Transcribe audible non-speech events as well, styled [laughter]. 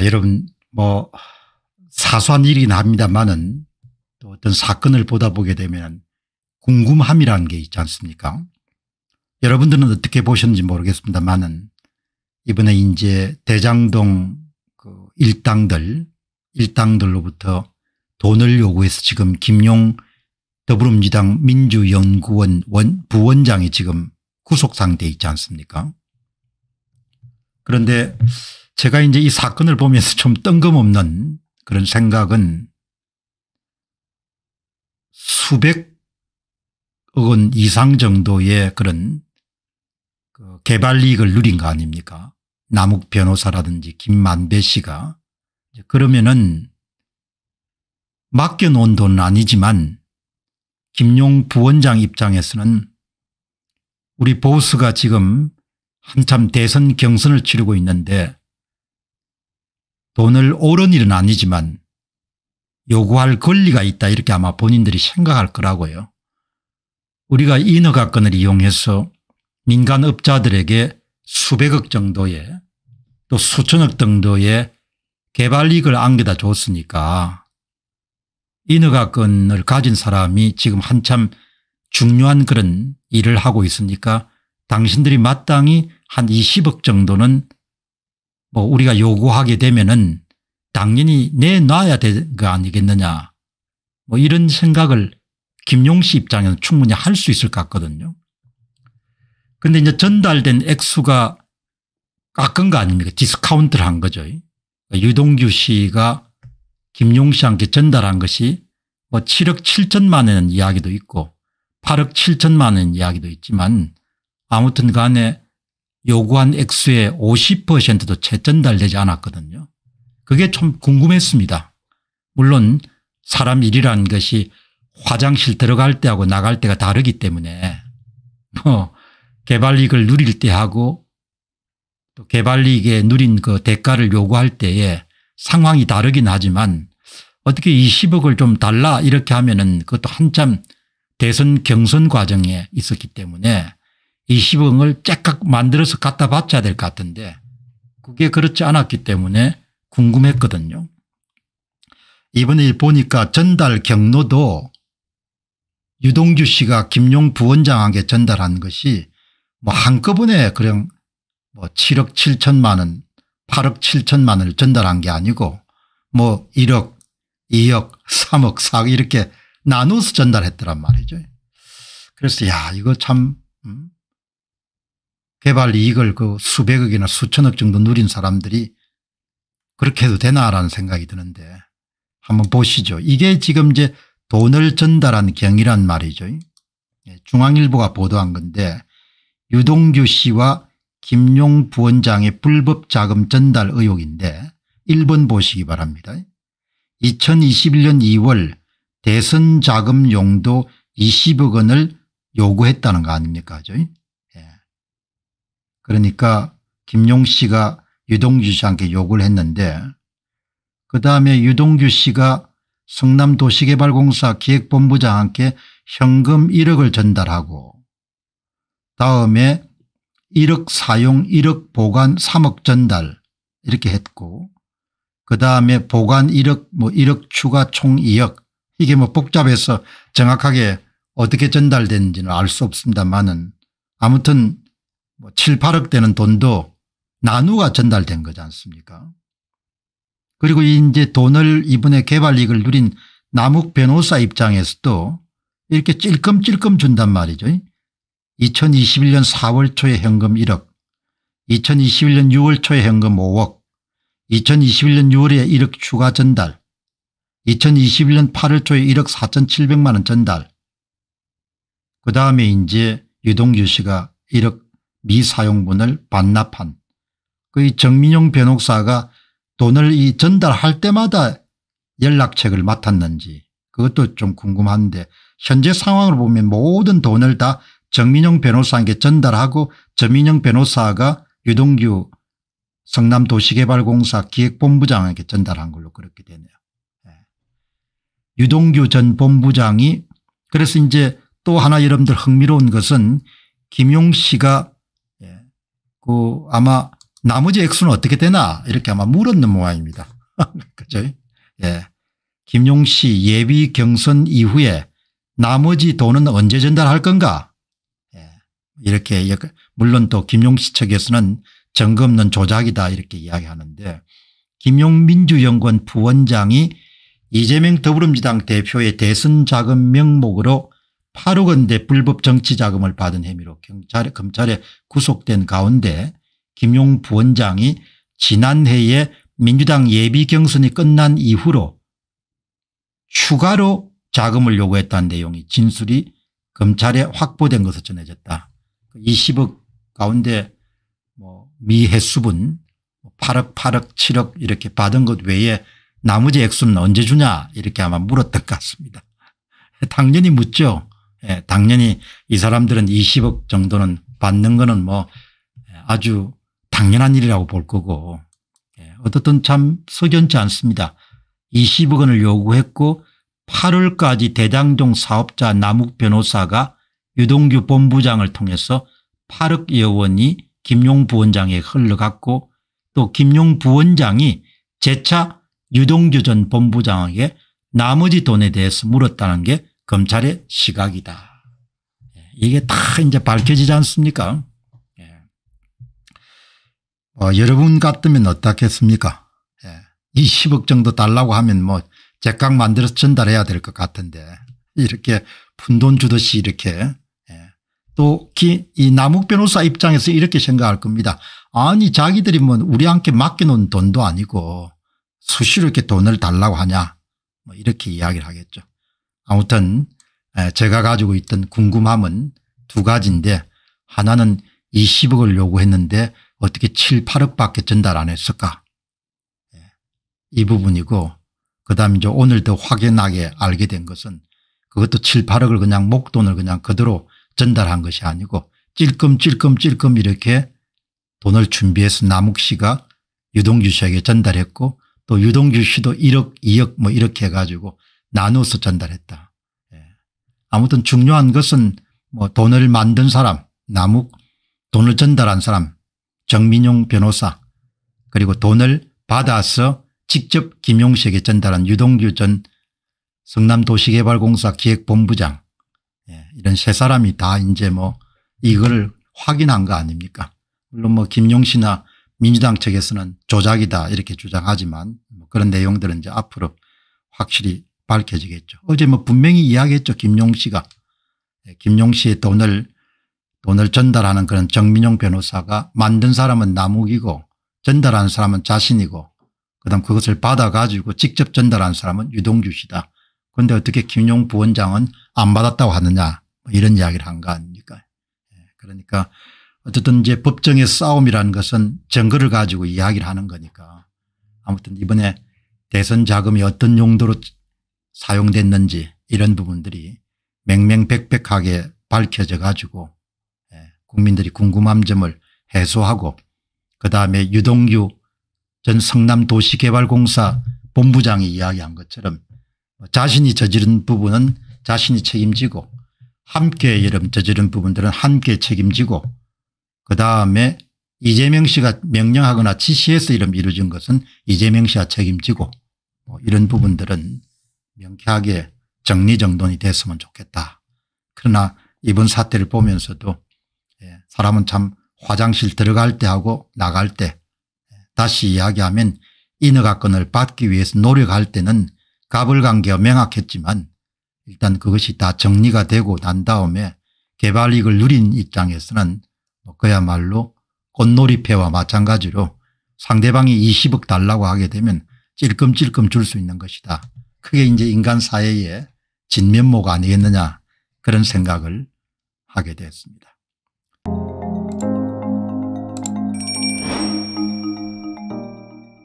아, 여러분 뭐 사소한 일이납니다만은또 어떤 사건을 보다 보게 되면 궁금함이라는 게 있지 않습니까 여러분들은 어떻게 보셨는지 모르겠습니다만은 이번에 이제 대장동 그 일당들 일당들로부터 돈을 요구해서 지금 김용 더불어민주당 민주연구원 원, 부원장이 지금 구속상태에 있지 않습니까 그런데 제가 이제 이 사건을 보면서 좀 뜬금없는 그런 생각은 수백억 원 이상 정도의 그런 그 개발 이익을 누린 거 아닙니까 남욱 변호사라든지 김만배 씨가 그러면은 맡겨놓은 돈은 아니지만 김용 부원장 입장에서는 우리 보스가 지금 한참 대선 경선을 치르고 있는데 돈을 오른 일은 아니지만 요구할 권리가 있다 이렇게 아마 본인들이 생각할 거라고요. 우리가 인허가권을 이용해서 민간업자들에게 수백억 정도의 또 수천억 정도의 개발이익을 안겨다 줬으니까 인허가권을 가진 사람이 지금 한참 중요한 그런 일을 하고 있으니까 당신들이 마땅히 한 20억 정도는 어, 우리가 요구하게 되면은 당연히 내놔야 될거 아니겠느냐 뭐 이런 생각을 김용 씨 입장에서 충분히 할 수 있을 것 같거든요. 근데 이제 전달된 액수가 깎은 거 아닙니까? 디스카운트를 한 거죠. 그러니까 유동규 씨가 김용 씨한테 전달한 것이 뭐 7억 7천만 원 이야기도 있고 8억 7천만 원 이야기도 있지만 아무튼 간에 요구한 액수의 50%도 채 전달되지 않았거든요. 그게 좀 궁금했습니다. 물론 사람 일이란 것이 화장실 들어갈 때하고 나갈 때가 다르기 때문에 뭐 개발 이익을 누릴 때하고 또 개발 이익에 누린 그 대가를 요구할 때에 상황이 다르긴 하지만 어떻게 20억을 좀 달라 이렇게 하면은 그것도 한참 대선 경선 과정에 있었기 때문에 20억을 쬐깍 만들어서 갖다 바쳐야 될 것 같은데 그게 그렇지 않았기 때문에 궁금했거든요. 이번에 보니까 전달 경로도 유동주 씨가 김용 부원장에게 전달한 것이 뭐 한꺼번에 그냥 뭐 7억 7천만 원 8억 7천만 원을 전달한 게 아니고 뭐 1억 2억 3억 4억 이렇게 나눠서 전달했더란 말이죠. 그래서 야 이거 참 음? 개발 이익을 그 수백억이나 수천억 정도 누린 사람들이 그렇게 해도 되나라는 생각이 드는데 한번 보시죠. 이게 지금 이제 돈을 전달한 경이란 말이죠. 예, 중앙일보가 보도한 건데 유동규 씨와 김용 부원장의 불법 자금 전달 의혹인데 1번 보시기 바랍니다. 2021년 2월 대선 자금 용도 20억 원을 요구했다는 거 아닙니까? 그러니까 김용 씨가 유동규 씨한테 욕을 했는데 그 다음에 유동규 씨가 성남도시개발공사 기획본부장한테 현금 1억을 전달하고 다음에 1억 사용 1억 보관 3억 전달 이렇게 했고 그 다음에 보관 1억 뭐 1억 추가 총 2억 이게 뭐 복잡해서 정확하게 어떻게 전달됐는지는 알 수 없습니다만은 아무튼 뭐 7, 8억 되는 돈도 나누가 전달된 거지 않습니까 그리고 이제 돈을 이번에 개발 이익을 누린 남욱 변호사 입장에서도 이렇게 찔끔찔끔 준단 말이죠. 2021년 4월 초에 현금 1억 2021년 6월 초에 현금 5억 2021년 6월에 1억 추가 전달 2021년 8월 초에 1억 4,700만 원 전달 그 다음에 이제 유동규 씨가 1억 미사용분을 반납한 그의 정민용 변호사가 돈을 이 전달할 때마다 연락책을 맡았는지 그것도 좀 궁금한데 현재 상황을 보면 모든 돈을 다 정민용 변호사에게 전달하고 정민용 변호사가 유동규 성남도시개발공사 기획본부장에게 전달한 걸로 그렇게 되네요. 예. 유동규 전 본부장이 그래서 이제 또 하나 여러분들 흥미로운 것은 김용 씨가 그 아마 나머지 액수는 어떻게 되나 이렇게 아마 물었는 모양입니다. [laughs] 그죠? 예. 김용 씨 예비 경선 이후에 나머지 돈은 언제 전달할 건가? 예. 이렇게 물론 또 김용 씨 측에서는 점검론 조작이다 이렇게 이야기하는데 김용민주연구원 부원장이 이재명 더불어민주당 대표의 대선 자금 명목으로 8억원대 불법 정치 자금을 받은 혐의로 경찰에 검찰에 구속된 가운데 김용 부원장이 지난해에 민주당 예비 경선이 끝난 이후로 추가로 자금을 요구했다는 내용이 진술이 검찰에 확보된 것으로 전해졌다. 20억 그 가운데 뭐 미해수분 8억 8억 7억 이렇게 받은 것 외에 나머지 액수는 언제 주냐 이렇게 아마 물었던 것 같습니다. [laughs] 당연히 묻죠. 예, 당연히 이 사람들은 20억 정도는 받는 거는 뭐 예, 아주 당연한 일이라고 볼 거고 예, 어떻든 참 석연치 않습니다. 20억 원을 요구했고 8월까지 대장동 사업자 남욱 변호사가 유동규 본부장을 통해서 8억여 원이 김용 부원장에 흘러갔고 또 김용 부원장이 재차 유동규 전 본부장에게 나머지 돈에 대해서 물었다는 게 검찰의 시각이다. 예, 이게 다 이제 밝혀지지 않습니까? 예. 어, 여러분 같으면 어떻겠습니까? 예, 이 10억 정도 달라고 하면 뭐 제각 만들어서 전달해야 될 것 같은데 이렇게 푼돈 주듯이 이렇게 또 이 남욱 변호사 입장에서 이렇게 생각할 겁니다. 아니 자기들이 뭐 우리한테 맡겨놓은 돈도 아니고 수시로 이렇게 돈을 달라고 하냐 뭐 이렇게 이야기를 하겠죠. 아무튼 제가 가지고 있던 궁금함은 두 가지인데 하나는 20억을 요구했는데 어떻게 7, 8억밖에 전달 안 했을까 예, 이 부분이고 그다음 이제 오늘 더 확연하게 알게 된 것은 그것도 7, 8억을 그냥 목돈을 그냥 그대로 전달한 것이 아니고 찔끔찔끔찔끔 이렇게 돈을 준비해서 남욱 씨가 유동규 씨에게 전달했고 또 유동규 씨도 1억 2억 뭐 이렇게 해가지고 나눠서 전달했다. 예. 아무튼 중요한 것은 뭐 돈을 만든 사람 남욱 돈을 전달한 사람 정민용 변호사 그리고 돈을 받아서 직접 김용식에게 전달한 유동규 전 성남도시개발공사 기획본부장 예. 이런 세 사람이 다 이제 뭐 이걸 확인한 거 아닙니까 물론 뭐 김용씨나 민주당 측에서는 조작이다 이렇게 주장하지만 뭐 그런 내용들은 이제 앞으로 확실히 밝혀지겠죠. 어제 뭐 분명히 이야기했죠. 김용 씨가. 예, 김용 씨의 돈을 돈을 전달하는 그런 정민용 변호사가 만든 사람은 남욱이고 전달하는 사람은 자신이고 그다음 그것을 받아가지고 직접 전달한 사람은 유동규 씨다. 그런데 어떻게 김용 부원장은 안 받았다고 하느냐 뭐 이런 이야기를 한 거 아닙니까 예, 그러니까 어쨌든 이제 법정의 싸움이라는 것은 증거를 가지고 이야기를 하는 거니까 아무튼 이번에 대선 자금이 어떤 용도로 사용됐는지 이런 부분들이 맹맹백백하게 밝혀져 가지고 예, 국민들이 궁금함 점을 해소하고 그다음에 유동규 전 성남도시개발공사 본부장이 이야기한 것처럼 뭐 자신이 저지른 부분은 자신이 책임지고 함께 여름 저지른 부분들은 함께 책임지고 그다음에 이재명 씨가 명령하거나 지시해서 이름 이루어진 것은 이재명 씨가 책임지고 뭐 이런 부분들은 명쾌하게 정리정돈이 됐으면 좋겠다. 그러나 이번 사태를 보면서도 예, 사람은 참 화장실 들어갈 때하고 나갈 때 예, 다시 이야기하면 인허가권을 받기 위해서 노력할 때는 가불관계가 명확했지만 일단 그것이 다 정리가 되고 난 다음에 개발익을 누린 입장에서는 뭐 그야말로 꽃놀이패와 마찬가지로 상대방이 20억 달라고 하게 되면 찔끔찔끔 줄 수 있는 것이다. 그게 이제 인간 사회의 진면목 아니겠느냐 그런 생각을 하게 되었습니다.